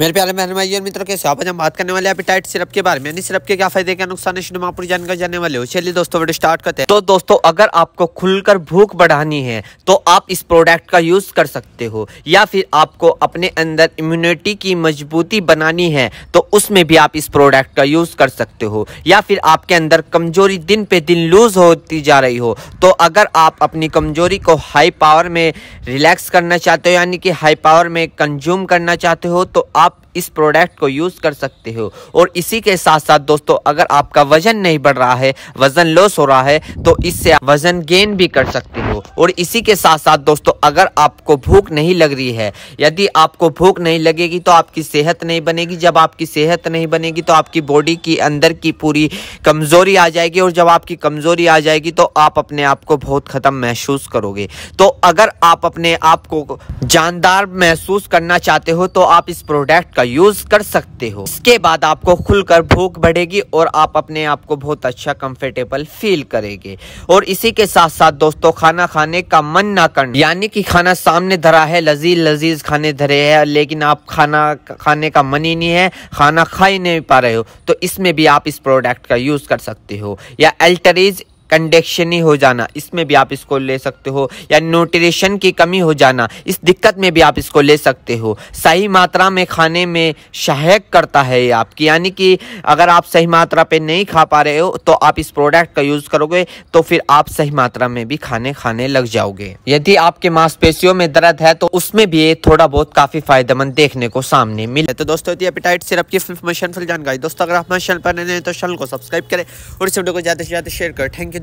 मेरे प्यारे मेहन भाई और मित्रों साथ आज हम बात करने वाले टाइट सिरप के बारे में यानी सिरप के क्या फायदे क्या नुकसान है शुमापुर पूरी जाने वाले हो चलिए दोस्तों वीडियो स्टार्ट करते हैं तो दोस्तों अगर आपको खुलकर भूख बढ़ानी है तो आप इस प्रोडक्ट का यूज कर सकते हो या फिर आपको अपने अंदर इम्यूनिटी की मजबूती बनानी है तो उसमें भी आप इस प्रोडक्ट का यूज कर सकते हो या फिर आपके अंदर कमजोरी दिन पे दिन लूज होती जा रही हो तो अगर आप अपनी कमजोरी को हाई पावर में रिलैक्स करना चाहते हो यानी कि हाई पावर में कंज्यूम करना चाहते हो तो आप आप इस प्रोडक्ट को यूज़ कर सकते हो और इसी के साथ साथ दोस्तों अगर आपका वज़न नहीं बढ़ रहा है वज़न लॉस हो रहा है तो इससे आप वज़न गेन भी कर सकते और इसी के साथ साथ दोस्तों अगर आपको भूख नहीं लग रही है यदि आपको भूख नहीं लगेगी तो आपकी सेहत नहीं बनेगी जब आपकी सेहत नहीं बनेगी तो आपकी बॉडी की अंदर की पूरी कमज़ोरी आ जाएगी और जब आपकी कमज़ोरी आ जाएगी तो आप अपने आप को बहुत ख़त्म महसूस करोगे तो अगर आप अपने आप को जानदार महसूस करना चाहते हो तो आप इस प्रोडक्ट का यूज़ कर सकते हो इसके बाद आपको खुलकर भूख बढ़ेगी और आप अपने आप को बहुत अच्छा कंफर्टेबल फील करेंगे और इसी के साथ साथ दोस्तों खाना खाने का मन ना कर यानी कि खाना सामने धरा है लजीज लजीज खाने धरे है लेकिन आप खाना खाने का मन ही नहीं है खाना खा ही नहीं पा रहे हो तो इसमें भी आप इस प्रोडक्ट का यूज़ कर सकते हो या एल्टरीज कंडेक्शन ही हो जाना इसमें भी आप इसको ले सकते हो या न्यूट्रिशन की कमी हो जाना इस दिक्कत में भी आप इसको ले सकते हो सही मात्रा में खाने में सहायक करता है ये आपकी यानी कि अगर आप सही मात्रा पे नहीं खा पा रहे हो तो आप इस प्रोडक्ट का यूज़ करोगे तो फिर आप सही मात्रा में भी खाने खाने लग जाओगे यदि आपके मांसपेशियों में दर्द है तो उसमें भी ये थोड़ा बहुत काफ़ी फायदेमंद देखने को सामने मिले तो दोस्तों यदि अपीटाइट सिर्फ की इन्फॉर्मेशन जानकारी दोस्तों अगर आप हमारे चैनल पर नहीं तो चैनल को सब्सक्राइब करें और इस वीडियो को ज़्यादा से ज़्यादा शेयर करें थैंक यू